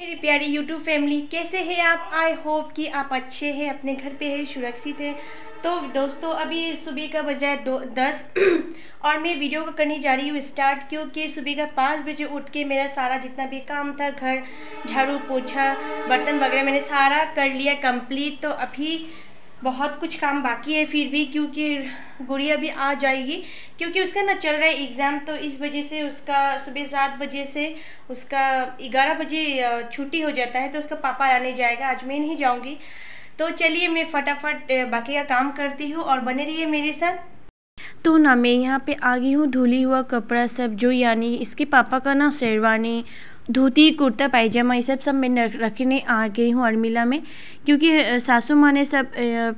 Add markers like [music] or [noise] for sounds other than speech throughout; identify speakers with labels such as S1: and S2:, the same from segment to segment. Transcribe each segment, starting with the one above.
S1: मेरी प्यारी YouTube family कैसे हैं आप आई होप कि आप अच्छे हैं अपने घर पे हैं सुरक्षित हैं तो दोस्तों अभी सुबह का बज रहा है दो दस [clears throat] और मैं वीडियो को करने जा रही हूँ स्टार्ट क्योंकि सुबह का पाँच बजे उठ के मेरा सारा जितना भी काम था घर झाड़ू पोछा बर्तन वगैरह मैंने सारा कर लिया कंप्लीट तो अभी बहुत कुछ काम बाकी है फिर भी क्योंकि गुड़िया भी आ जाएगी क्योंकि उसका ना चल रहा है एग्ज़ाम तो इस वजह से उसका सुबह सात बजे से उसका ग्यारह बजे छुट्टी हो जाता है तो उसका पापा आने जाएगा आज मैं नहीं जाऊँगी तो चलिए मैं फटाफट बाकी का काम करती हूँ और बने रहिए मेरे साथ तो ना मैं यहाँ पे आ गई हूँ धुली हुआ कपड़ा सब जो यानी इसके पापा का ना शेरवानी धोती कुर्ता पायजामा ये सब सब मैं रखने आ गई हूँ अर्मिला में क्योंकि सासू माँ ने सब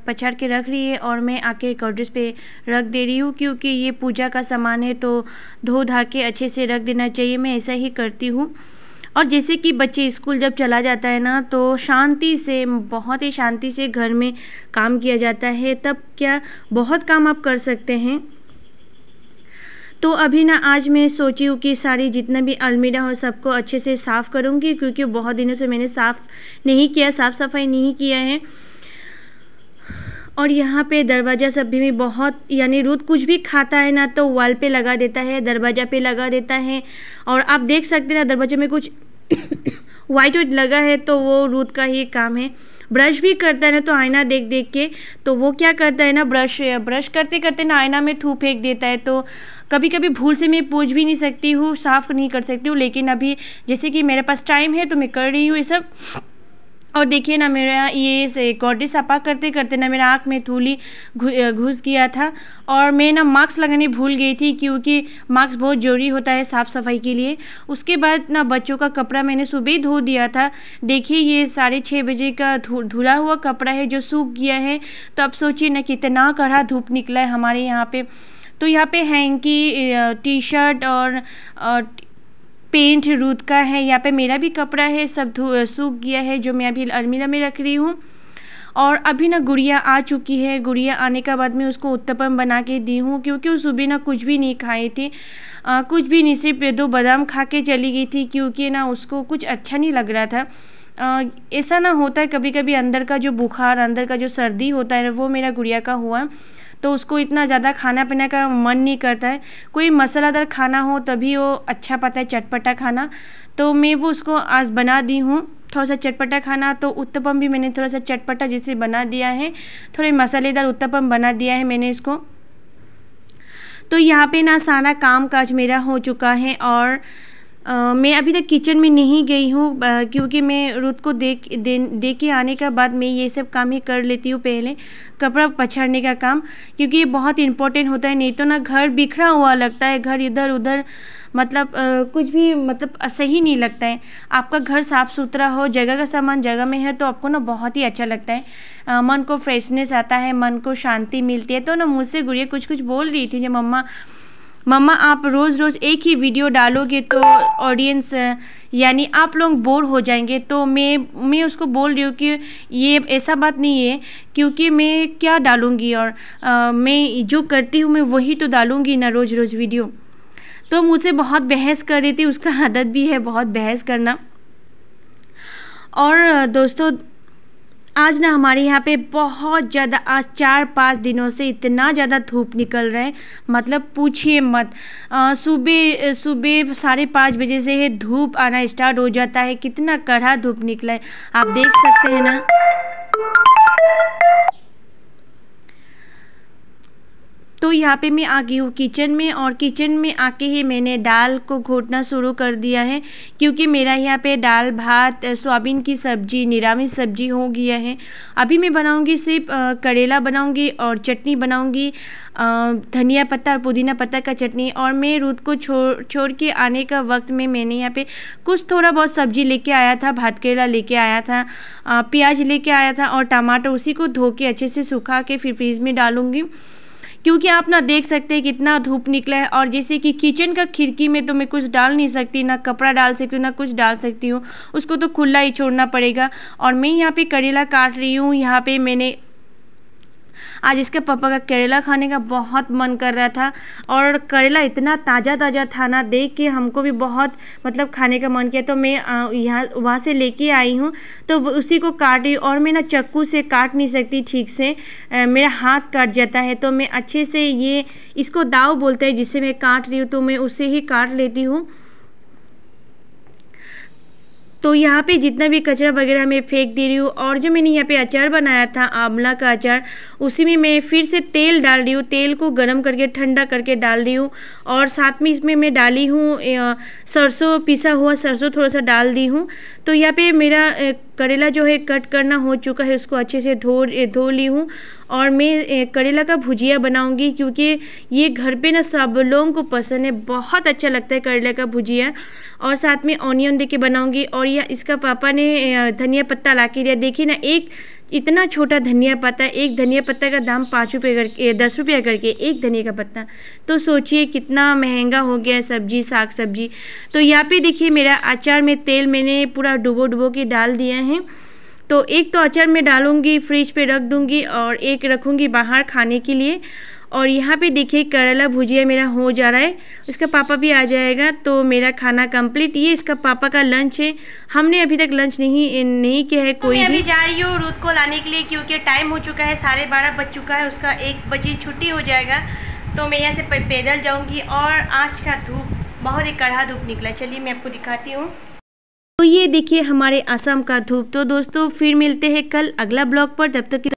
S1: पछाड़ के रख रही है और मैं आके ऑड्रेस पे रख दे रही हूँ क्योंकि ये पूजा का सामान है तो धो धा के अच्छे से रख देना चाहिए मैं ऐसा ही करती हूँ और जैसे कि बच्चे स्कूल जब चला जाता है ना तो शांति से बहुत ही शांति से घर में काम किया जाता है तब क्या बहुत काम आप कर सकते हैं तो अभी ना आज मैं सोची हूँ कि सारी जितना भी अलमीरा हो सबको अच्छे से साफ़ करूँगी क्योंकि बहुत दिनों से मैंने साफ़ नहीं किया साफ़ सफाई नहीं किया है और यहाँ पे दरवाज़ा सब भी में बहुत यानी रूद कुछ भी खाता है ना तो वॉल पे लगा देता है दरवाज़ा पे लगा देता है और आप देख सकते हैं ना दरवाजे में कुछ [coughs] वाइट वाइट लगा है तो वो रूद का ही काम है ब्रश भी करता है ना तो आईना देख देख के तो वो क्या करता है ना ब्रश ब्रश करते करते ना आईना में थू फेंक देता है तो कभी कभी भूल से मैं पूछ भी नहीं सकती हूँ साफ़ नहीं कर सकती हूँ लेकिन अभी जैसे कि मेरे पास टाइम है तो मैं कर रही हूँ ये सब और देखिए ना मेरा ये कॉडी सपा करते करते ना मेरा आँख में थूली घुस गया था और मैं ना मास्क लगाने भूल गई थी क्योंकि मास्क बहुत ज़रूरी होता है साफ़ सफाई के लिए उसके बाद ना बच्चों का कपड़ा मैंने सुबह धो दिया था देखिए ये साढ़े छः बजे का धुला हुआ कपड़ा है जो सूख गया है तो अब सोचिए ना कितना कड़ा धूप निकला है हमारे यहाँ पर तो यहाँ पे हैंकी टी शर्ट और, और पेंट रूद का है यहाँ पे मेरा भी कपड़ा है सब सूख गया है जो मैं अभी अलमीरा में रख रही हूँ और अभी ना गुड़िया आ चुकी है गुड़िया आने के बाद मैं उसको उत्तपम बना के दी हूँ क्योंकि उस सुबह ना कुछ भी नहीं खाई थी आ, कुछ भी नहीं सिर्फ दो बादाम खा के चली गई थी क्योंकि ना उसको कुछ अच्छा नहीं लग रहा था ऐसा ना होता है कभी कभी अंदर का जो बुखार अंदर का जो सर्दी होता है वो मेरा गुड़िया का हुआ तो उसको इतना ज़्यादा खाना पीना का मन नहीं करता है कोई मसालादार खाना हो तभी वो अच्छा पाता है चटपटा खाना तो मैं वो उसको आज बना दी हूँ थोड़ा सा चटपटा खाना तो उत्तपम भी मैंने थोड़ा सा चटपटा जैसे बना दिया है थोड़े मसालेदार उत्तपम बना दिया है मैंने इसको तो यहाँ पे ना सारा काम काज मेरा हो चुका है और मैं अभी तक किचन में नहीं गई हूँ क्योंकि मैं रुद को देख दे दे के आने के बाद मैं ये सब काम ही कर लेती हूँ पहले कपड़ा पछाड़ने का काम क्योंकि ये बहुत इम्पोर्टेंट होता है नहीं तो ना घर बिखरा हुआ लगता है घर इधर उधर मतलब आ, कुछ भी मतलब सही नहीं लगता है आपका घर साफ़ सुथरा हो जगह का सामान जगह में है तो आपको ना बहुत ही अच्छा लगता है आ, मन को फ्रेशनेस आता है मन को शांति मिलती है तो ना मुझसे गुड़िया कुछ कुछ बोल रही थी जब मम्मा मम्मा आप रोज़ रोज़ एक ही वीडियो डालोगे तो ऑडियंस यानी आप लोग बोर हो जाएंगे तो मैं मैं उसको बोल रही हूँ कि ये ऐसा बात नहीं है क्योंकि मैं क्या डालूँगी और आ, मैं जो करती हूँ मैं वही तो डालूँगी ना रोज़ रोज़ वीडियो तो मुझसे बहुत बहस कर रही थी उसका आदत भी है बहुत बहस करना और दोस्तों आज ना हमारे यहाँ पे बहुत ज़्यादा आज चार पाँच दिनों से इतना ज़्यादा धूप निकल रहा है मतलब पूछिए मत सुबह सुबह साढ़े पाँच बजे से धूप आना स्टार्ट हो जाता है कितना कड़ा धूप निकला है आप देख सकते हैं ना तो यहाँ पे मैं आ गई हूँ किचन में और किचन में आके ही मैंने दाल को घोटना शुरू कर दिया है क्योंकि मेरा यहाँ पे दाल भात सोयाबीन की सब्ज़ी निरामिष सब्ज़ी हो गया है अभी मैं बनाऊँगी सिर्फ करेला बनाऊँगी और चटनी बनाऊँगी धनिया पत्ता और पुदीना पत्ता का चटनी और मैं रूद को छोड़ छोड़ के आने का वक्त में मैंने यहाँ पर कुछ थोड़ा बहुत सब्ज़ी लेके आया था भात करेला लेके आया था प्याज लेके आया था और टमाटर उसी को धो के अच्छे से सुखा के फिर फ्रीज़ में डालूँगी क्योंकि आप ना देख सकते हैं कितना धूप निकला है और जैसे कि किचन का खिड़की में तो मैं कुछ डाल नहीं सकती ना कपड़ा डाल सकती हूँ ना कुछ डाल सकती हूँ उसको तो खुला ही छोड़ना पड़ेगा और मैं यहाँ पर करेला काट रही हूँ यहाँ पर मैंने आज इसके पापा का करेला खाने का बहुत मन कर रहा था और करेला इतना ताज़ा ताज़ा था ना देख के हमको भी बहुत मतलब खाने का मन किया तो मैं यहाँ वहाँ से लेके आई हूँ तो उसी को काटी और मैं ना चक्कू से काट नहीं सकती ठीक से मेरा हाथ कट जाता है तो मैं अच्छे से ये इसको दाव बोलते हैं जिससे मैं काट रही हूँ तो मैं उसे ही काट लेती हूँ तो यहाँ पे जितना भी कचरा वगैरह मैं फेंक दे रही हूँ और जो मैंने यहाँ पे अचार बनाया था आंवला का अचार उसी में मैं फिर से तेल डाल रही हूँ तेल को गर्म करके ठंडा करके डाल रही हूँ और साथ में इसमें मैं डाली हूँ सरसों पिसा हुआ सरसों थोड़ा सा डाल दी हूँ तो यहाँ पे मेरा करेला जो है कट करना हो चुका है उसको अच्छे से धो धो ली हूँ और मैं करेला का भुजिया बनाऊँगी क्योंकि ये घर पे ना सब लोगों को पसंद है बहुत अच्छा लगता है करेला का भुजिया और साथ में ऑनियन दे के बनाऊँगी और यह इसका पापा ने धनिया पत्ता ला के दिया देखिए ना एक इतना छोटा धनिया पत्ता एक धनिया पत्ता का दाम पाँच रुपये करके दस रुपया करके एक धनिया का पत्ता तो सोचिए कितना महंगा हो गया सब्जी साग सब्जी तो यहाँ पे देखिए मेरा अचार में तेल मैंने पूरा डुबो डुबो के डाल दिया है तो एक तो अचार में डालूँगी फ्रिज पे रख दूँगी और एक रखूँगी बाहर खाने के लिए और यहाँ पे देखिए करेला भुजिया मेरा हो जा रहा है इसका पापा भी आ जाएगा तो मेरा खाना कंप्लीट ये इसका पापा का लंच है हमने अभी तक लंच नहीं नहीं किया है कोई मैं अभी जा रही हूँ रूद को लाने के लिए क्योंकि टाइम हो चुका है साढ़े बारह बज चुका है उसका एक बजे छुट्टी हो जाएगा तो मैं यहाँ से पैदल जाऊँगी और आज का धूप बहुत ही कड़ा धूप निकला चलिए मैं आपको दिखाती हूँ तो ये देखिए हमारे असम का धूप तो दोस्तों फिर मिलते हैं कल अगला ब्लॉग पर तब तक